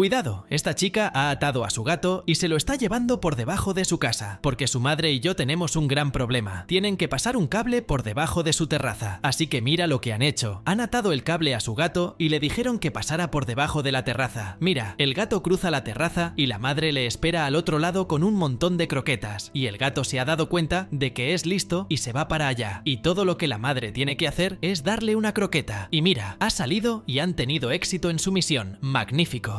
Cuidado, esta chica ha atado a su gato y se lo está llevando por debajo de su casa, porque su madre y yo tenemos un gran problema. Tienen que pasar un cable por debajo de su terraza, así que mira lo que han hecho. Han atado el cable a su gato y le dijeron que pasara por debajo de la terraza. Mira, el gato cruza la terraza y la madre le espera al otro lado con un montón de croquetas, y el gato se ha dado cuenta de que es listo y se va para allá. Y todo lo que la madre tiene que hacer es darle una croqueta. Y mira, ha salido y han tenido éxito en su misión. Magnífico.